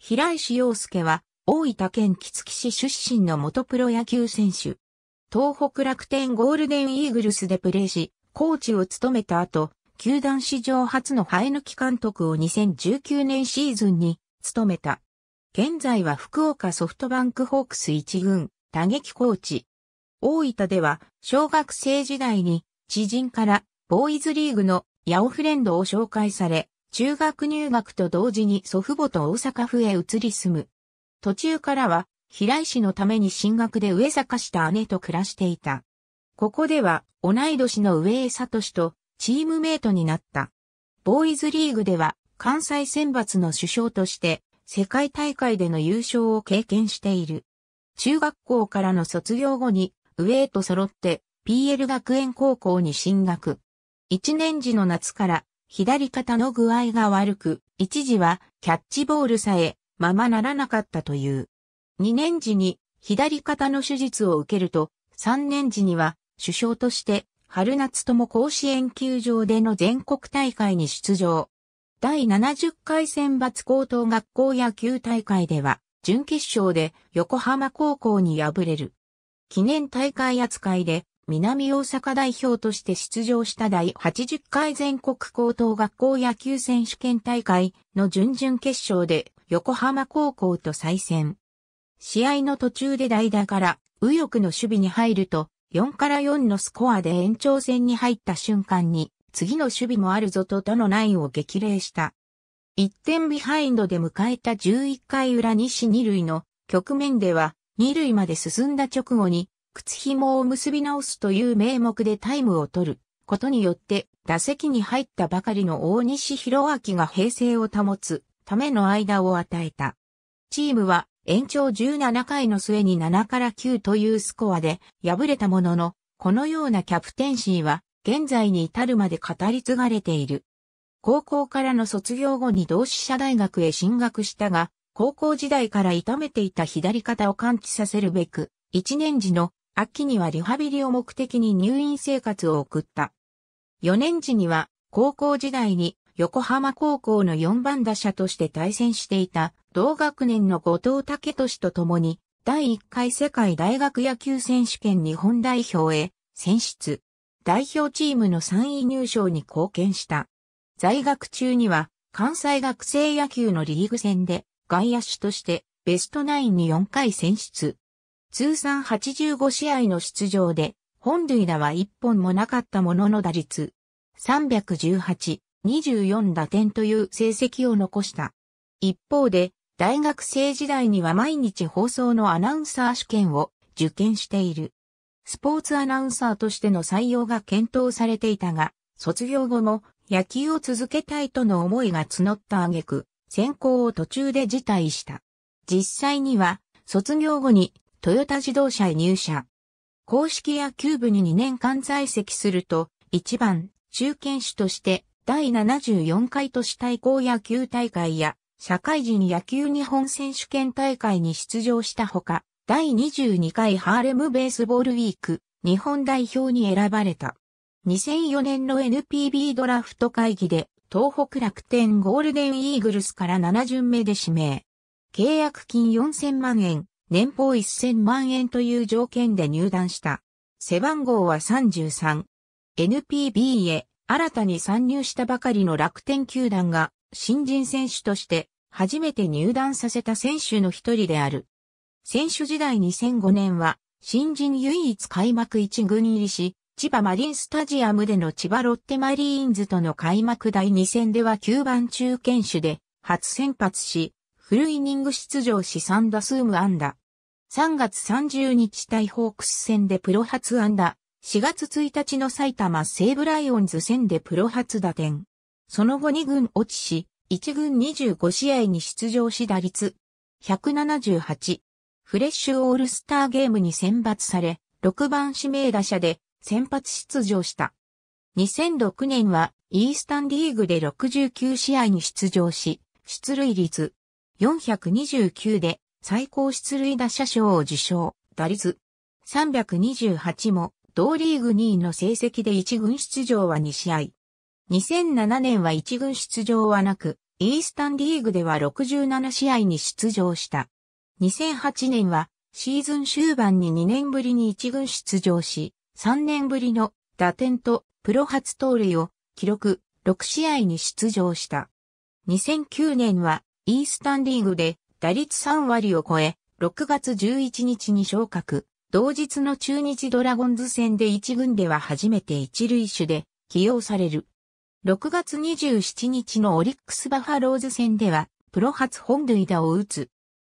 平石洋介は、大分県木月市出身の元プロ野球選手。東北楽天ゴールデンイーグルスでプレーし、コーチを務めた後、球団史上初の生え抜き監督を2019年シーズンに務めた。現在は福岡ソフトバンクホークス一軍、打撃コーチ。大分では、小学生時代に、知人から、ボーイズリーグのヤオフレンドを紹介され、中学入学と同時に祖父母と大阪府へ移り住む。途中からは、平井氏のために進学で上坂した姉と暮らしていた。ここでは、同い年の上江聡とチームメイトになった。ボーイズリーグでは、関西選抜の首相として、世界大会での優勝を経験している。中学校からの卒業後に、上江と揃って、PL 学園高校に進学。一年時の夏から左肩の具合が悪く、一時はキャッチボールさえままならなかったという。2年時に左肩の手術を受けると、3年時には首相として春夏とも甲子園球場での全国大会に出場。第70回選抜高等学校野球大会では、準決勝で横浜高校に敗れる。記念大会扱いで南大阪代表として出場した第80回全国高等学校野球選手権大会の準々決勝で横浜高校と再戦。試合の途中で代打から右翼の守備に入ると4から4のスコアで延長戦に入った瞬間に次の守備もあるぞと他のラインを激励した。1点ビハインドで迎えた11回裏西二塁の局面では二塁まで進んだ直後に靴紐を結び直すという名目でタイムを取ることによって、打席に入ったばかりの大西博明が平静を保つための間を与えた。チームは延長17回の末に7から9というスコアで敗れたものの、このようなキャプテンシーは現在に至るまで語り継がれている。高校からの卒業後に同志社大学へ進学したが、高校時代から痛めていた左肩を完治させるべく、1年時の秋にはリハビリを目的に入院生活を送った。4年時には高校時代に横浜高校の4番打者として対戦していた同学年の後藤武俊と共に第1回世界大学野球選手権日本代表へ選出。代表チームの3位入賞に貢献した。在学中には関西学生野球のリーグ戦で外野手としてベストナインに4回選出。通算85試合の出場で、本塁打は1本もなかったものの打率、318、24打点という成績を残した。一方で、大学生時代には毎日放送のアナウンサー試験を受験している。スポーツアナウンサーとしての採用が検討されていたが、卒業後も野球を続けたいとの思いが募った挙句、選考を途中で辞退した。実際には、卒業後にトヨタ自動車へ入社。公式野球部に2年間在籍すると、1番、中堅手として、第74回都市対抗野球大会や、社会人野球日本選手権大会に出場したほか、第22回ハーレムベースボールウィーク、日本代表に選ばれた。2004年の NPB ドラフト会議で、東北楽天ゴールデンイーグルスから7巡目で指名。契約金4000万円、年俸1000万円という条件で入団した。背番号は33。NPB へ新たに参入したばかりの楽天球団が新人選手として初めて入団させた選手の一人である。選手時代2005年は新人唯一開幕一軍入りし、千葉マリンスタジアムでの千葉ロッテマリーンズとの開幕第2戦では9番中堅手で初先発し、フルイニング出場し3打数無安打。3月30日対ホークス戦でプロ初安打。4月1日の埼玉西武ライオンズ戦でプロ初打点。その後2軍落ちし、1軍25試合に出場し打率178。フレッシュオールスターゲームに選抜され、6番指名打者で先発出場した。2006年はイースタンリーグで69試合に出場し、出塁率429で最高出塁打者賞を受賞、打率328も同リーグ2位の成績で1軍出場は2試合。2007年は1軍出場はなく、イースタンリーグでは67試合に出場した。2008年はシーズン終盤に2年ぶりに1軍出場し、3年ぶりの打点とプロ初盗塁を記録6試合に出場した。2009年はイースタンリーグで打率3割を超え、6月11日に昇格。同日の中日ドラゴンズ戦で1軍では初めて一塁手で起用される。6月27日のオリックスバファローズ戦では、プロ初本塁打を打つ。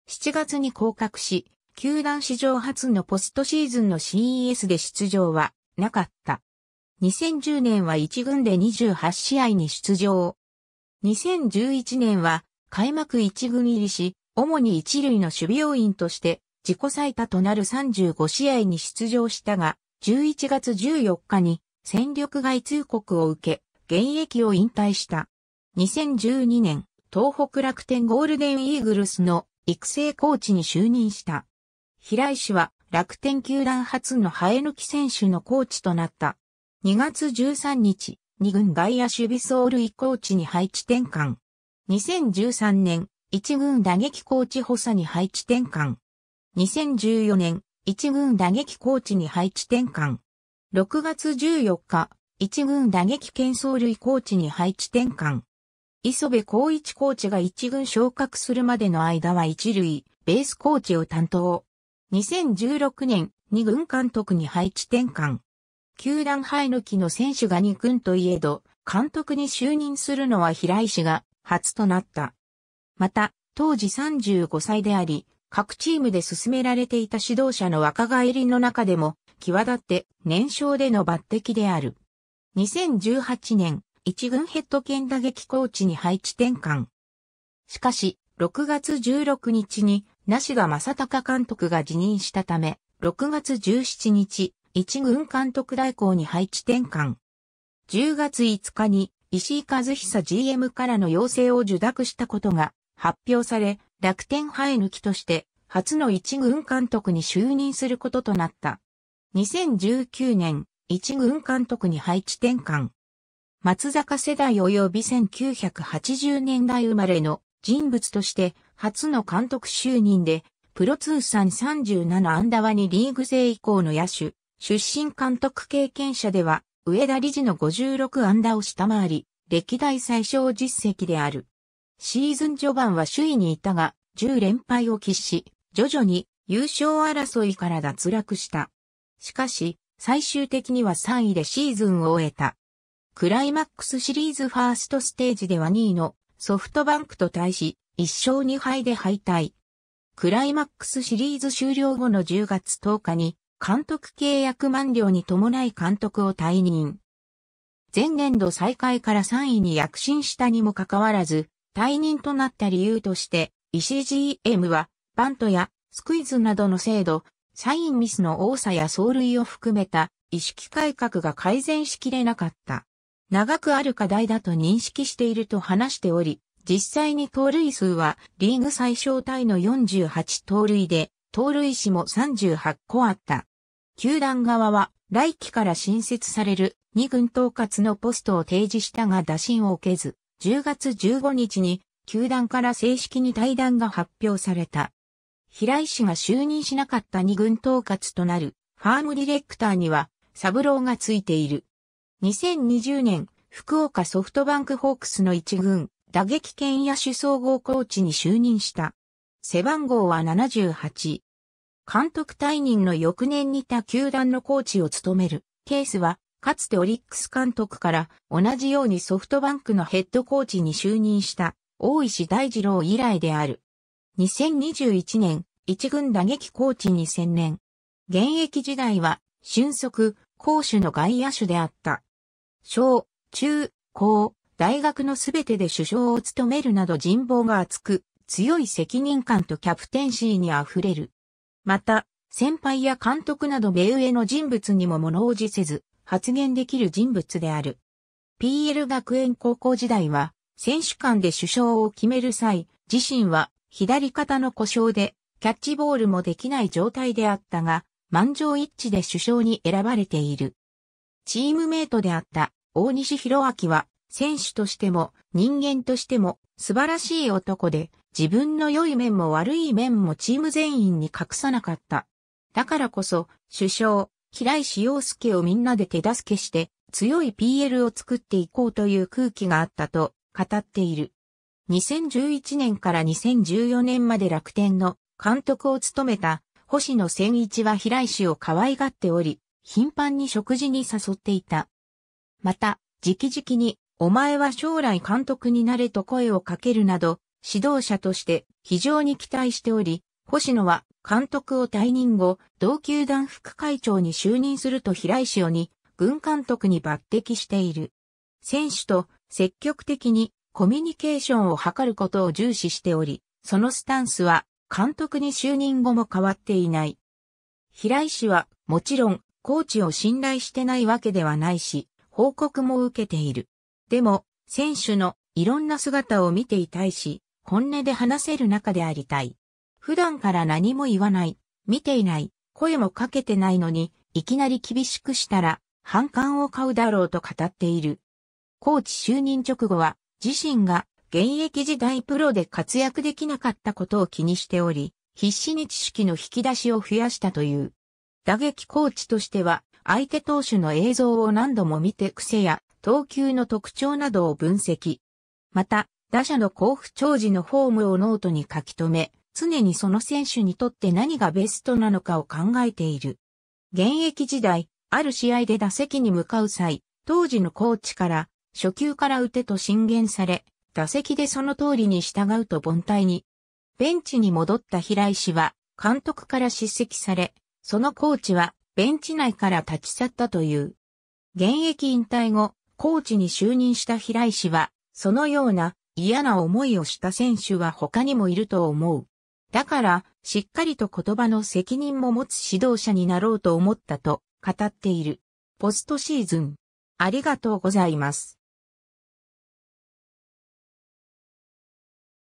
7月に降格し、球団史上初のポストシーズンの CES で出場はなかった。2010年は1軍で28試合に出場。2011年は開幕一軍入りし、主に一塁の守備要員として自己最多となる35試合に出場したが、11月14日に戦力外通告を受け、現役を引退した。2012年、東北楽天ゴールデンイーグルスの育成コーチに就任した。平井氏は楽天球団初の生え抜き選手のコーチとなった。2月13日、2軍外野守備走塁コーチに配置転換。2013年、一軍打撃コーチ補佐に配置転換。2014年、一軍打撃コーチに配置転換。6月14日、一軍打撃剣走類コーチに配置転換。磯部光一コーチが一軍昇格するまでの間は一塁、ベースコーチを担当。2016年、二軍監督に配置転換。球団ハイ抜きの選手が二軍といえど、監督に就任するのは平井氏が初となった。また、当時35歳であり、各チームで進められていた指導者の若返りの中でも、際立って年少での抜擢である。2018年、一軍ヘッド兼打撃コーチに配置転換。しかし、6月16日に、梨田正隆監督が辞任したため、6月17日、一軍監督代行に配置転換。10月5日に石井和久 GM からの要請を受諾したことが発表され、楽天生え抜きとして初の一軍監督に就任することとなった。2019年、一軍監督に配置転換。松坂世代及び1980年代生まれの人物として初の監督就任で、プロ通算37アンダーワにリーグ制以降の野手、出身監督経験者では上田理事の56安打を下回り、歴代最小実績である。シーズン序盤は首位にいたが、10連敗を喫し、徐々に優勝争いから脱落した。しかし、最終的には3位でシーズンを終えた。クライマックスシリーズファーストステージでは2位のソフトバンクと対し、1勝2敗で敗退。クライマックスシリーズ終了後の10月10日に監督契約満了に伴い監督を退任。前年度再開から3位に躍進したにもかかわらず、退任となった理由として、石 GM は、バントやスクイズなどの精度、サインミスの多さや走塁を含めた意識改革が改善しきれなかった。長くある課題だと認識していると話しており、実際に盗塁数はリーグ最小体の48盗塁で、盗塁死も38個あった。球団側は来期から新設される2軍統括のポストを提示したが打診を受けず、10月15日に球団から正式に対談が発表された。平井氏が就任しなかった2軍統括となるファームディレクターにはサブローがついている。2020年、福岡ソフトバンクホークスの1軍、打撃兼野手総合コーチに就任した。背番号は78。監督退任の翌年に他球団のコーチを務めるケースは、かつてオリックス監督から同じようにソフトバンクのヘッドコーチに就任した大石大二郎以来である。2021年、一軍打撃コーチに専念。現役時代は、俊足、攻守の外野手であった。小、中、高、大学のすべてで首相を務めるなど人望が厚く、強い責任感とキャプテンシーに溢れるまた、先輩や監督など目上の人物にも物おじせず、発言できる人物である。PL 学園高校時代は、選手間で首相を決める際、自身は左肩の故障で、キャッチボールもできない状態であったが、満場一致で首相に選ばれている。チームメイトであった大西博明は、選手としても人間としても素晴らしい男で、自分の良い面も悪い面もチーム全員に隠さなかった。だからこそ、首相、平石洋介をみんなで手助けして、強い PL を作っていこうという空気があったと語っている。2011年から2014年まで楽天の監督を務めた星野千一は平石を可愛がっており、頻繁に食事に誘っていた。また、直々に、お前は将来監督になれと声をかけるなど、指導者として非常に期待しており、星野は監督を退任後、同球団副会長に就任すると平井をに軍監督に抜擢している。選手と積極的にコミュニケーションを図ることを重視しており、そのスタンスは監督に就任後も変わっていない。平井氏はもちろんコーチを信頼してないわけではないし、報告も受けている。でも、選手のいろんな姿を見ていたいし、本音で話せる中でありたい。普段から何も言わない、見ていない、声もかけてないのに、いきなり厳しくしたら、反感を買うだろうと語っている。コーチ就任直後は、自身が現役時代プロで活躍できなかったことを気にしており、必死に知識の引き出しを増やしたという。打撃コーチとしては、相手投手の映像を何度も見て癖や投球の特徴などを分析。また、打者の甲府長時のフォームをノートに書き留め、常にその選手にとって何がベストなのかを考えている。現役時代、ある試合で打席に向かう際、当時のコーチから、初球から打てと進言され、打席でその通りに従うと凡退に。ベンチに戻った平石は、監督から叱責され、そのコーチは、ベンチ内から立ち去ったという。現役引退後、コーチに就任した平石は、そのような嫌な思いをした選手は他にもいると思う。だから、しっかりと言葉の責任も持つ指導者になろうと思ったと語っている。ポストシーズン。ありがとうございます。